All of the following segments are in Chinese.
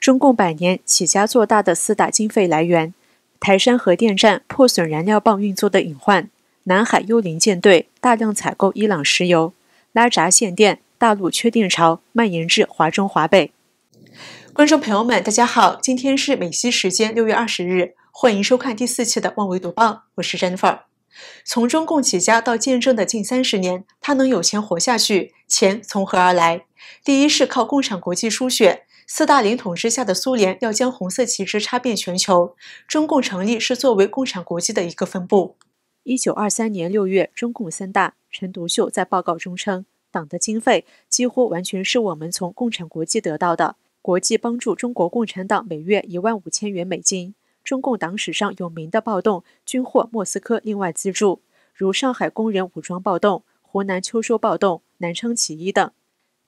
中共百年起家做大的四大经费来源，台山核电站破损燃料棒运作的隐患，南海幽灵舰队大量采购伊朗石油，拉闸限电，大陆缺电潮蔓延至华中、华北。观众朋友们，大家好，今天是美西时间六月二十日。欢迎收看第四期的《妄为读报》，我是 Jennifer。从中共起家到建政的近三十年，他能有钱活下去，钱从何而来？第一是靠共产国际输血。斯大林统治下的苏联要将红色旗帜插遍全球，中共成立是作为共产国际的一个分部。一九二三年六月，中共三大，陈独秀在报告中称，党的经费几乎完全是我们从共产国际得到的，国际帮助中国共产党每月一万五千元美金。中共党史上有名的暴动均获莫斯科另外资助，如上海工人武装暴动、湖南秋收暴动、南昌起义等。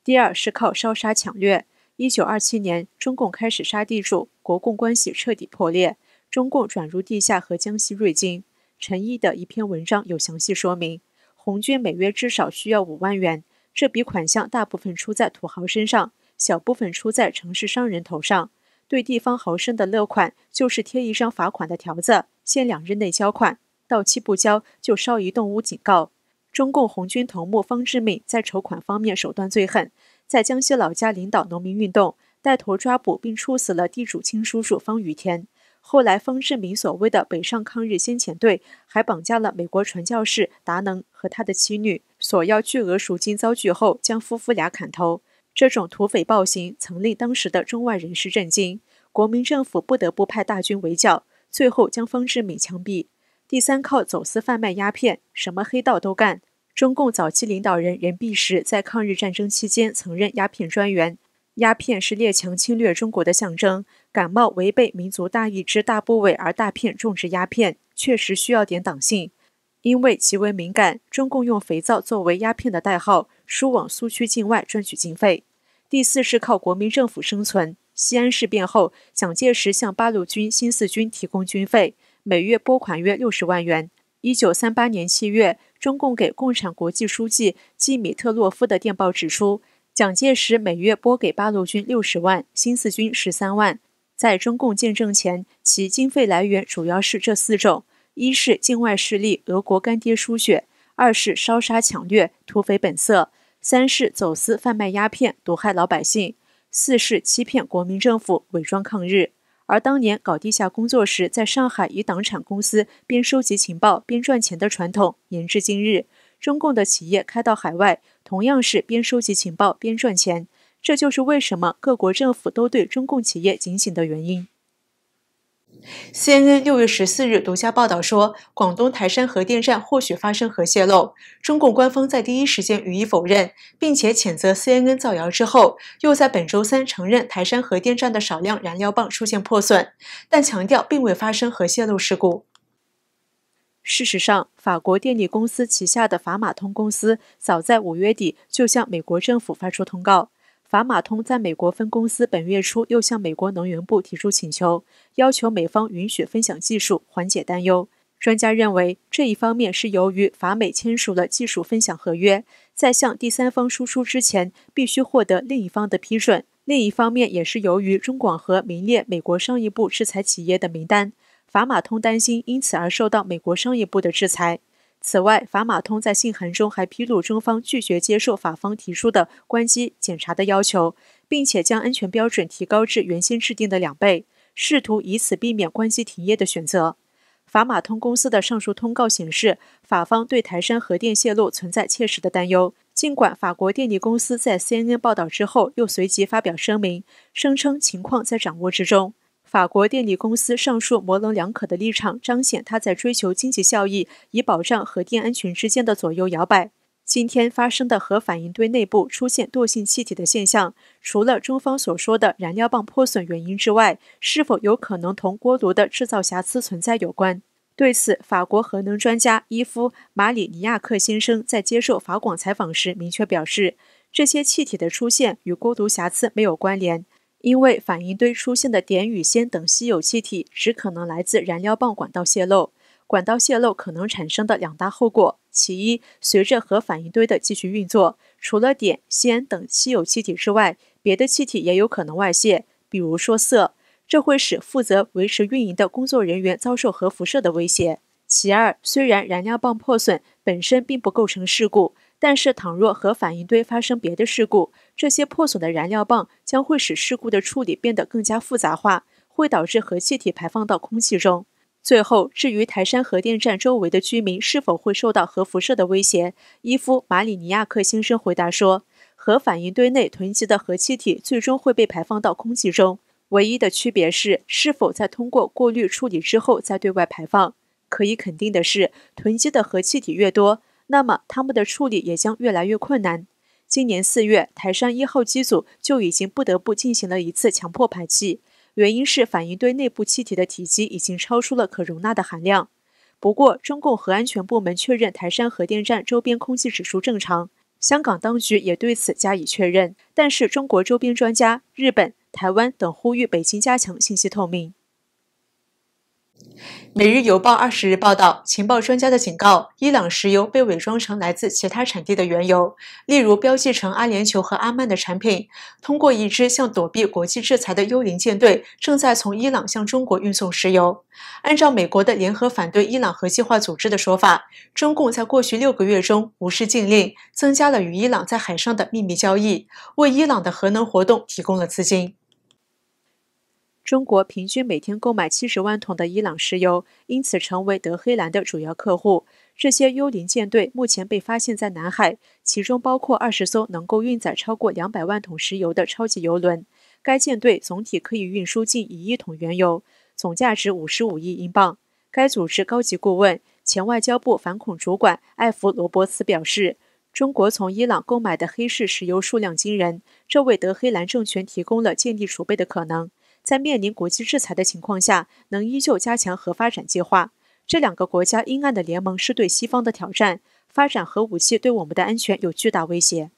第二是靠烧杀抢掠。一九二七年，中共开始杀地主，国共关系彻底破裂，中共转入地下和江西瑞金。陈毅的一篇文章有详细说明。红军每月至少需要五万元，这笔款项大部分出在土豪身上，小部分出在城市商人头上。对地方豪绅的勒款，就是贴一张罚款的条子，限两日内交款，到期不交就烧一栋屋警告。中共红军头目方志敏在筹款方面手段最狠，在江西老家领导农民运动，带头抓捕并处死了地主亲叔叔方雨天。后来，方志敏所谓的北上抗日先遣队还绑架了美国传教士达能和他的妻女，索要巨额赎金遭拒后，将夫妇俩砍头。这种土匪暴行曾令当时的中外人士震惊，国民政府不得不派大军围剿，最后将方志敏枪毙。第三，靠走私贩卖鸦片，什么黑道都干。中共早期领导人任弼时在抗日战争期间曾任鸦片专员。鸦片是列强侵略中国的象征，感冒违背民族大义之大部位而大片种植鸦片，确实需要点党性。因为极为敏感，中共用肥皂作为鸦片的代号，输往苏区境外赚取经费。第四是靠国民政府生存。西安事变后，蒋介石向八路军、新四军提供军费，每月拨款约六十万元。一九三八年七月，中共给共产国际书记季米特洛夫的电报指出，蒋介石每月拨给八路军六十万，新四军十三万。在中共建政前，其经费来源主要是这四种：一是境外势力俄国干爹输血；二是烧杀抢掠，土匪本色。三是走私贩卖鸦片，毒害老百姓；四是欺骗国民政府，伪装抗日。而当年搞地下工作时，在上海与党产公司边收集情报边赚钱的传统，延至今日，中共的企业开到海外，同样是边收集情报边赚钱。这就是为什么各国政府都对中共企业警醒的原因。CNN 六月十四日独家报道说，广东台山核电站或许发生核泄漏。中共官方在第一时间予以否认，并且谴责 CNN 造谣。之后，又在本周三承认台山核电站的少量燃料棒出现破损，但强调并未发生核泄漏事故。事实上，法国电力公司旗下的法马通公司早在五月底就向美国政府发出通告。法马通在美国分公司本月初又向美国能源部提出请求，要求美方允许分享技术，缓解担忧。专家认为，这一方面是由于法美签署了技术分享合约，在向第三方输出之前必须获得另一方的批准；另一方面也是由于中广核名列美国商业部制裁企业的名单，法马通担心因此而受到美国商业部的制裁。此外，法马通在信函中还披露，中方拒绝接受法方提出的关机检查的要求，并且将安全标准提高至原先制定的两倍，试图以此避免关机停业的选择。法马通公司的上述通告显示，法方对台山核电泄漏存在切实的担忧。尽管法国电力公司在 CNN 报道之后又随即发表声明，声称情况在掌握之中。法国电力公司上述模棱两可的立场，彰显他在追求经济效益以保障核电安全之间的左右摇摆。今天发生的核反应堆内部出现惰性气体的现象，除了中方所说的燃料棒破损原因之外，是否有可能同锅炉的制造瑕疵存在有关？对此，法国核能专家伊夫·马里尼亚克先生在接受法广采访时明确表示，这些气体的出现与锅炉瑕疵没有关联。因为反应堆出现的碘、与氙等稀有气体，只可能来自燃料棒管道泄漏。管道泄漏可能产生的两大后果：其一，随着核反应堆的继续运作，除了碘、氙等稀有气体之外，别的气体也有可能外泄，比如说铯，这会使负责维持运营的工作人员遭受核辐射的威胁。其二，虽然燃料棒破损本身并不构成事故。但是，倘若核反应堆发生别的事故，这些破损的燃料棒将会使事故的处理变得更加复杂化，会导致核气体排放到空气中。最后，至于台山核电站周围的居民是否会受到核辐射的威胁，伊夫·马里尼亚克先生回答说：“核反应堆内囤积的核气体最终会被排放到空气中，唯一的区别是是否在通过过滤处理之后再对外排放。可以肯定的是，囤积的核气体越多。”那么他们的处理也将越来越困难。今年四月，台山一号机组就已经不得不进行了一次强迫排气，原因是反应堆内部气体的体积已经超出了可容纳的含量。不过，中共核安全部门确认台山核电站周边空气指数正常，香港当局也对此加以确认。但是，中国周边专家、日本、台湾等呼吁北京加强信息透明。《每日邮报》二十日报道，情报专家的警告：伊朗石油被伪装成来自其他产地的原油，例如标记成阿联酋和阿曼的产品，通过一支向躲避国际制裁的“幽灵舰队”，正在从伊朗向中国运送石油。按照美国的联合反对伊朗核计划组织的说法，中共在过去六个月中无视禁令，增加了与伊朗在海上的秘密交易，为伊朗的核能活动提供了资金。中国平均每天购买七十万桶的伊朗石油，因此成为德黑兰的主要客户。这些“幽灵舰队”目前被发现在南海，其中包括二十艘能够运载超过两百万桶石油的超级油轮。该舰队总体可以运输近一亿桶原油，总价值五十五亿英镑。该组织高级顾问、前外交部反恐主管艾弗罗伯茨表示：“中国从伊朗购买的黑市石油数量惊人，这为德黑兰政权提供了建立储备的可能。”在面临国际制裁的情况下，能依旧加强核发展计划，这两个国家阴暗的联盟是对西方的挑战。发展核武器对我们的安全有巨大威胁。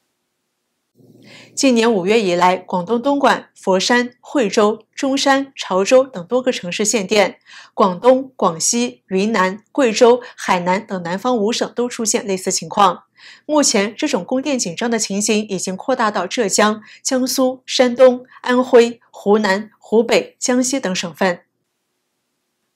今年五月以来，广东东莞、佛山、惠州、中山、潮州等多个城市限电，广东、广西、云南、贵州、海南等南方五省都出现类似情况。目前，这种供电紧张的情形已经扩大到浙江、江苏、山东、安徽。湖南、湖北、江西等省份，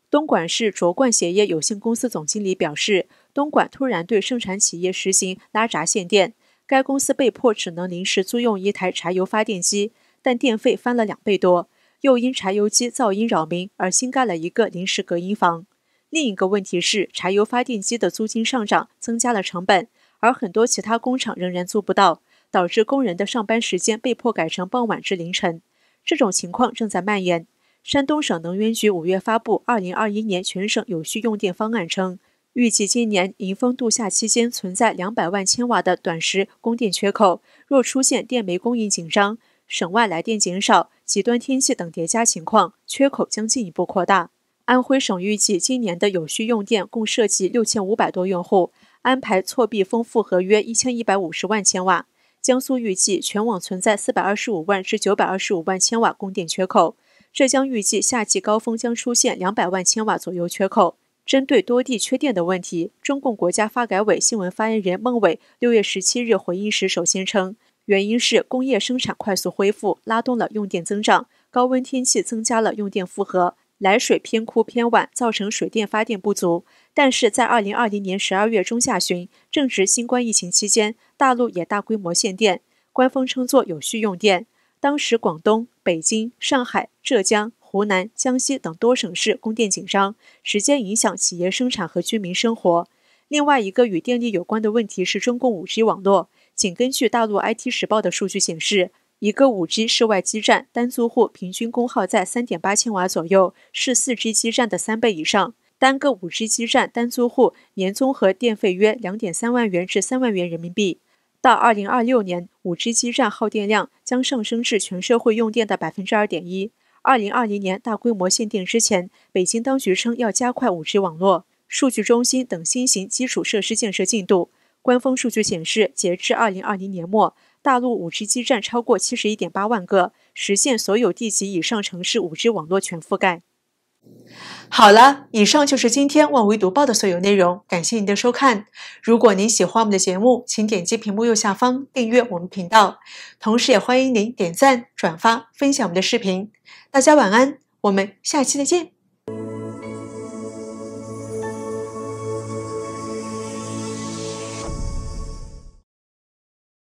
东莞市卓冠鞋业有限公司总经理表示，东莞突然对生产企业实行拉闸限电，该公司被迫只能临时租用一台柴油发电机，但电费翻了两倍多。又因柴油机噪音扰民，而新盖了一个临时隔音房。另一个问题是，柴油发电机的租金上涨，增加了成本，而很多其他工厂仍然租不到，导致工人的上班时间被迫改成傍晚至凌晨。这种情况正在蔓延。山东省能源局五月发布《二零二一年全省有序用电方案》，称预计今年迎峰度夏期间存在两百万千瓦的短时供电缺口。若出现电煤供应紧张、省外来电减少、极端天气等叠加情况，缺口将进一步扩大。安徽省预计今年的有序用电共涉及六千五百多用户，安排错避峰负荷约一千一百五十万千瓦。江苏预计全网存在四百二十五万至九百二十五万千瓦供电缺口，浙江预计夏季高峰将出现两百万千瓦左右缺口。针对多地缺电的问题，中共国家发改委新闻发言人孟伟六月十七日回应时首先称，原因是工业生产快速恢复，拉动了用电增长；高温天气增加了用电负荷；来水偏枯偏晚，造成水电发电不足。但是在二零二零年十二月中下旬，正值新冠疫情期间，大陆也大规模限电，官方称作有序用电。当时广东、北京、上海、浙江、湖南、江西等多省市供电紧张，直接影响企业生产和居民生活。另外一个与电力有关的问题是中共五 G 网络。仅根据大陆 IT 时报的数据显示，一个五 G 室外基站单租户平均功耗在三点八千瓦左右，是四 G 基站的三倍以上。单个 5G 基站单租户年综合电费约两点三万元至三万元人民币。到二零二六年，5G 基站耗电量将上升至全社会用电的百分之二点一。二零二零年大规模限电之前，北京当局称要加快 5G 网络、数据中心等新型基础设施建设进度。官方数据显示，截至二零二零年末，大陆 5G 基站超过七十一点八万个，实现所有地级以上城市 5G 网络全覆盖。好了，以上就是今天万维读报的所有内容。感谢您的收看。如果您喜欢我们的节目，请点击屏幕右下方订阅我们频道。同时，也欢迎您点赞、转发、分享我们的视频。大家晚安，我们下期再见。